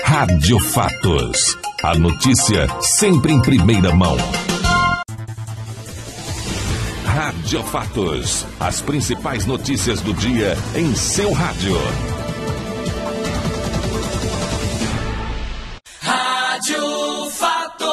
Rádio Fatos. A notícia sempre em primeira mão. Rádio Fatos. As principais notícias do dia em seu rádio. Rádio Fatos.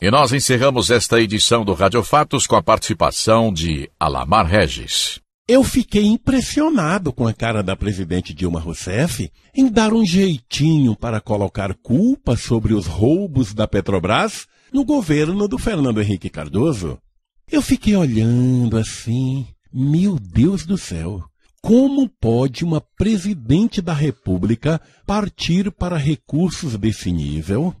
E nós encerramos esta edição do Rádio Fatos com a participação de Alamar Regis. Eu fiquei impressionado com a cara da presidente Dilma Rousseff em dar um jeitinho para colocar culpa sobre os roubos da Petrobras no governo do Fernando Henrique Cardoso. Eu fiquei olhando assim, meu Deus do céu. Como pode uma presidente da República partir para recursos desse nível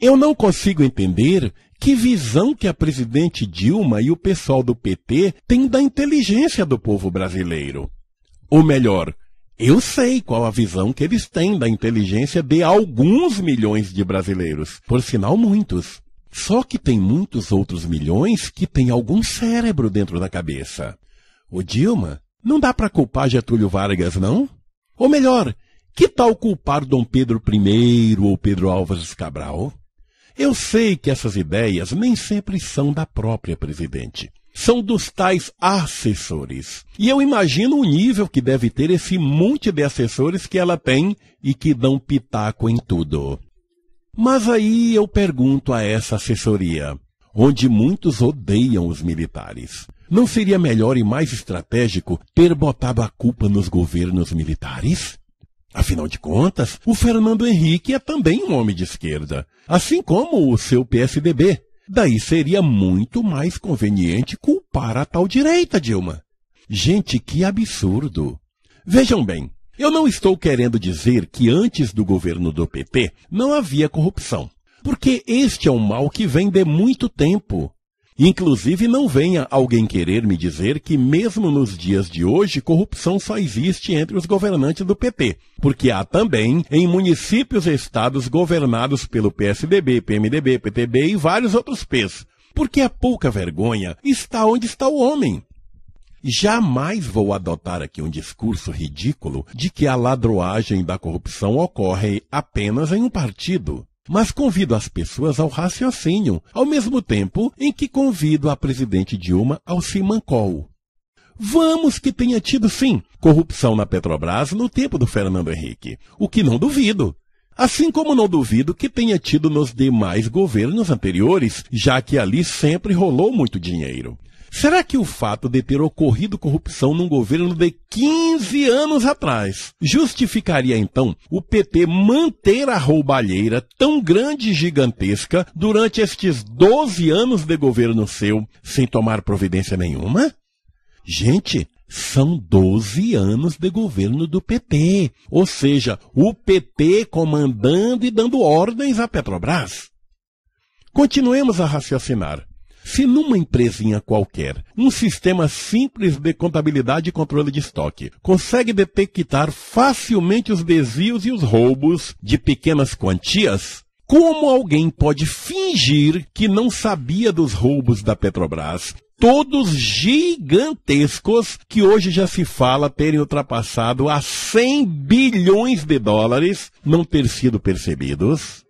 eu não consigo entender que visão que a presidente Dilma e o pessoal do PT têm da inteligência do povo brasileiro. Ou melhor, eu sei qual a visão que eles têm da inteligência de alguns milhões de brasileiros, por sinal muitos. Só que tem muitos outros milhões que têm algum cérebro dentro da cabeça. O Dilma, não dá para culpar Getúlio Vargas, não? Ou melhor, que tal culpar Dom Pedro I ou Pedro Álvares Cabral? Eu sei que essas ideias nem sempre são da própria presidente. São dos tais assessores. E eu imagino o nível que deve ter esse monte de assessores que ela tem e que dão pitaco em tudo. Mas aí eu pergunto a essa assessoria, onde muitos odeiam os militares. Não seria melhor e mais estratégico ter botado a culpa nos governos militares? Afinal de contas, o Fernando Henrique é também um homem de esquerda, assim como o seu PSDB. Daí seria muito mais conveniente culpar a tal direita, Dilma. Gente, que absurdo! Vejam bem, eu não estou querendo dizer que antes do governo do PT não havia corrupção, porque este é um mal que vem de muito tempo. Inclusive, não venha alguém querer me dizer que, mesmo nos dias de hoje, corrupção só existe entre os governantes do PT, porque há também em municípios e estados governados pelo PSDB, PMDB, PTB e vários outros P's. Porque a pouca vergonha está onde está o homem. Jamais vou adotar aqui um discurso ridículo de que a ladroagem da corrupção ocorre apenas em um partido mas convido as pessoas ao raciocínio, ao mesmo tempo em que convido a presidente Dilma ao Simancol. Vamos que tenha tido, sim, corrupção na Petrobras no tempo do Fernando Henrique, o que não duvido. Assim como não duvido que tenha tido nos demais governos anteriores, já que ali sempre rolou muito dinheiro. Será que o fato de ter ocorrido corrupção num governo de 15 anos atrás justificaria então o PT manter a roubalheira tão grande e gigantesca durante estes 12 anos de governo seu sem tomar providência nenhuma? Gente, são 12 anos de governo do PT, ou seja, o PT comandando e dando ordens à Petrobras. Continuemos a raciocinar. Se numa empresinha qualquer, um sistema simples de contabilidade e controle de estoque consegue detectar facilmente os desvios e os roubos de pequenas quantias, como alguém pode fingir que não sabia dos roubos da Petrobras, todos gigantescos que hoje já se fala terem ultrapassado a 100 bilhões de dólares, não ter sido percebidos?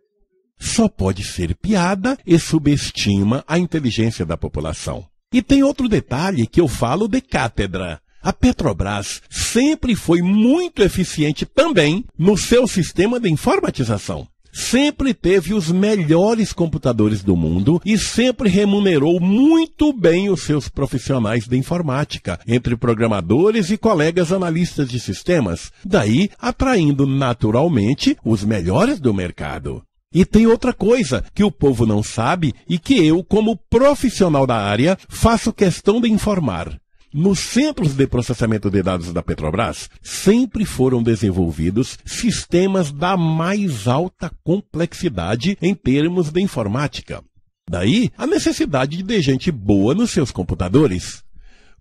só pode ser piada e subestima a inteligência da população. E tem outro detalhe que eu falo de cátedra. A Petrobras sempre foi muito eficiente também no seu sistema de informatização. Sempre teve os melhores computadores do mundo e sempre remunerou muito bem os seus profissionais de informática, entre programadores e colegas analistas de sistemas, daí atraindo naturalmente os melhores do mercado. E tem outra coisa que o povo não sabe e que eu, como profissional da área, faço questão de informar. Nos centros de processamento de dados da Petrobras, sempre foram desenvolvidos sistemas da mais alta complexidade em termos de informática. Daí a necessidade de ter gente boa nos seus computadores.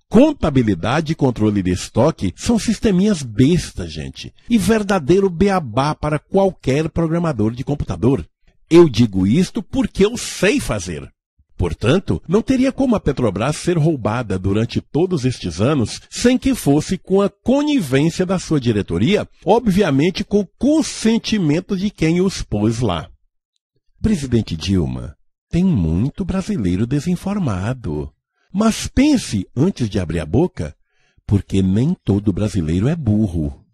Contabilidade e controle de estoque são sisteminhas besta, gente, e verdadeiro beabá para qualquer programador de computador. Eu digo isto porque eu sei fazer. Portanto, não teria como a Petrobras ser roubada durante todos estes anos sem que fosse com a conivência da sua diretoria, obviamente com o consentimento de quem os pôs lá. Presidente Dilma, tem muito brasileiro desinformado. Mas pense antes de abrir a boca, porque nem todo brasileiro é burro.